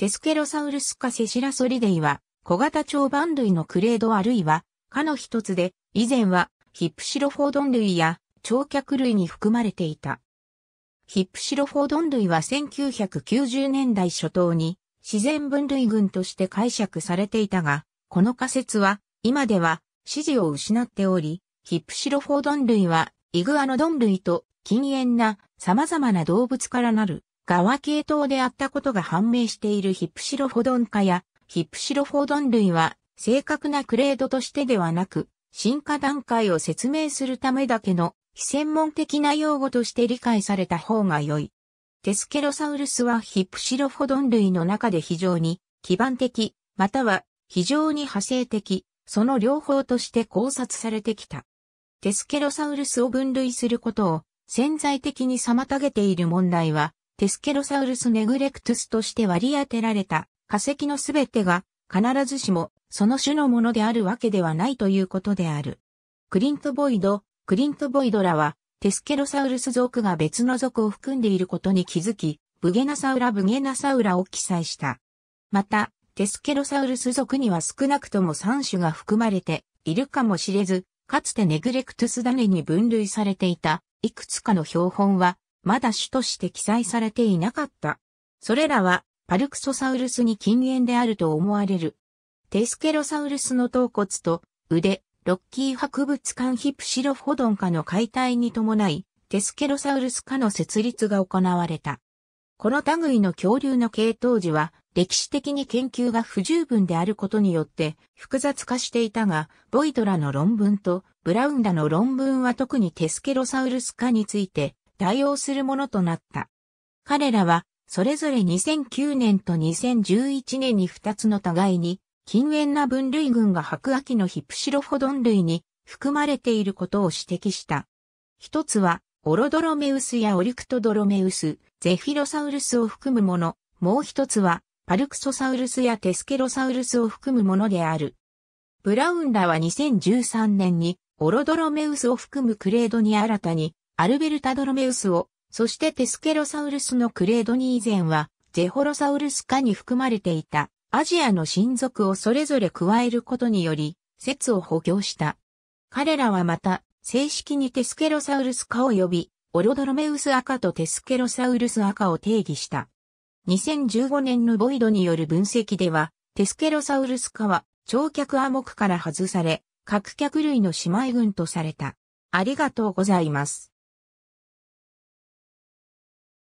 テスケロサウルスカセシラソリデイは、小型長板類のクレードあるいは、科の一つで、以前は、ヒップシロフォードン類や、長脚類に含まれていた。ヒップシロフォードン類は1990年代初頭に、自然分類群として解釈されていたが、この仮説は、今では、支持を失っており、ヒップシロフォードン類は、イグアノドン類と禁煙な様々な動物からなる側系統であったことが判明しているヒプシロフォドン科やヒプシロフォドン類は正確なクレードとしてではなく進化段階を説明するためだけの非専門的な用語として理解された方が良い。テスケロサウルスはヒプシロフォドン類の中で非常に基盤的または非常に派生的その両方として考察されてきた。テスケロサウルスを分類することを潜在的に妨げている問題はテスケロサウルスネグレクトゥスとして割り当てられた化石のすべてが必ずしもその種のものであるわけではないということである。クリントボイド、クリントボイドらはテスケロサウルス族が別の族を含んでいることに気づき、ブゲナサウラブゲナサウラを記載した。また、テスケロサウルス族には少なくとも3種が含まれているかもしれず、かつてネグレクトゥスネに分類されていたいくつかの標本はまだ種として記載されていなかった。それらはパルクソサウルスに近縁であると思われる。テスケロサウルスの頭骨と腕、ロッキー博物館ヒプシロフォドンカの解体に伴い、テスケロサウルスカの設立が行われた。この類の恐竜の系統時は、歴史的に研究が不十分であることによって複雑化していたが、ボイドラの論文とブラウンダの論文は特にテスケロサウルスカについて対応するものとなった。彼らは、それぞれ2009年と2011年に2つの互いに、禁煙な分類群が白亜紀のヒプシロフォドン類に含まれていることを指摘した。一つは、オロドロメウスやオリクトドロメウス、ゼフィロサウルスを含むもの、もう一つは、パルクソサウルスやテスケロサウルスを含むものである。ブラウンらは2013年に、オロドロメウスを含むクレードに新たに、アルベルタドロメウスを、そしてテスケロサウルスのクレードに以前は、ゼホロサウルス科に含まれていた、アジアの親族をそれぞれ加えることにより、説を補強した。彼らはまた、正式にテスケロサウルス科を呼び、オロドロメウス赤とテスケロサウルス赤を定義した。2015年のボイドによる分析では、テスケロサウルス科は、長脚亜目から外され、各脚類の姉妹群とされた。ありがとうございます。